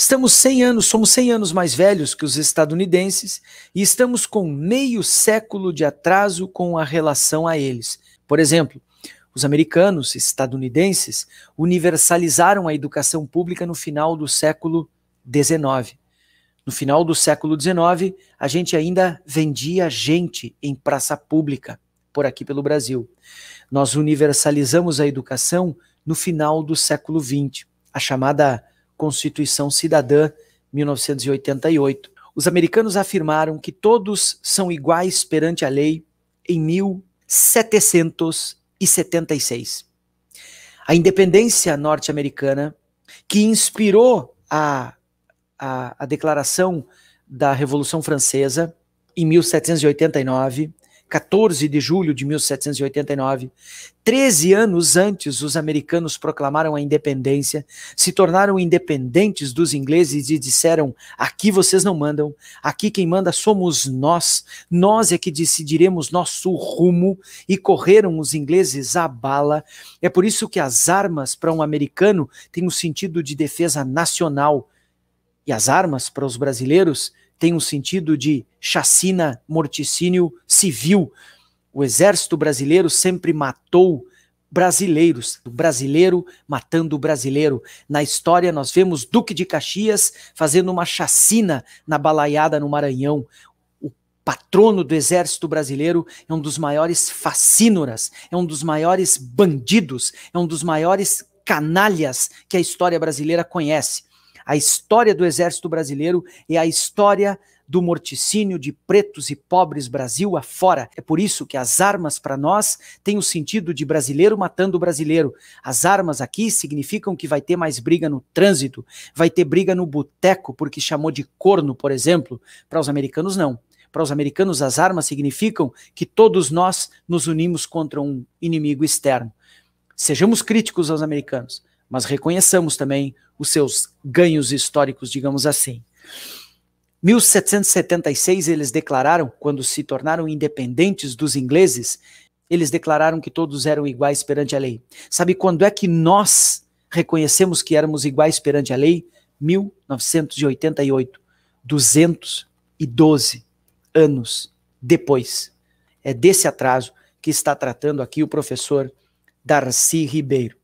Estamos 100 anos, somos 100 anos mais velhos que os estadunidenses e estamos com meio século de atraso com a relação a eles. Por exemplo, os americanos estadunidenses universalizaram a educação pública no final do século XIX. No final do século XIX, a gente ainda vendia gente em praça pública por aqui pelo Brasil. Nós universalizamos a educação no final do século XX, a chamada Constituição Cidadã 1988. Os americanos afirmaram que todos são iguais perante a lei em 1776. A independência norte-americana, que inspirou a, a, a declaração da Revolução Francesa em 1789, 14 de julho de 1789, 13 anos antes os americanos proclamaram a independência, se tornaram independentes dos ingleses e disseram: aqui vocês não mandam, aqui quem manda somos nós, nós é que decidiremos nosso rumo, e correram os ingleses à bala. É por isso que as armas para um americano têm um sentido de defesa nacional. E as armas para os brasileiros tem um sentido de chacina, morticínio civil. O exército brasileiro sempre matou brasileiros, o brasileiro matando o brasileiro. Na história nós vemos Duque de Caxias fazendo uma chacina na balaiada no Maranhão. O patrono do exército brasileiro é um dos maiores facínoras, é um dos maiores bandidos, é um dos maiores canalhas que a história brasileira conhece a história do Exército Brasileiro e a história do morticínio de pretos e pobres Brasil afora. É por isso que as armas para nós têm o sentido de brasileiro matando brasileiro. As armas aqui significam que vai ter mais briga no trânsito, vai ter briga no boteco porque chamou de corno, por exemplo. Para os americanos, não. Para os americanos, as armas significam que todos nós nos unimos contra um inimigo externo. Sejamos críticos aos americanos, mas reconheçamos também os seus ganhos históricos, digamos assim. 1776 eles declararam, quando se tornaram independentes dos ingleses, eles declararam que todos eram iguais perante a lei. Sabe quando é que nós reconhecemos que éramos iguais perante a lei? 1988, 212 anos depois. É desse atraso que está tratando aqui o professor Darcy Ribeiro.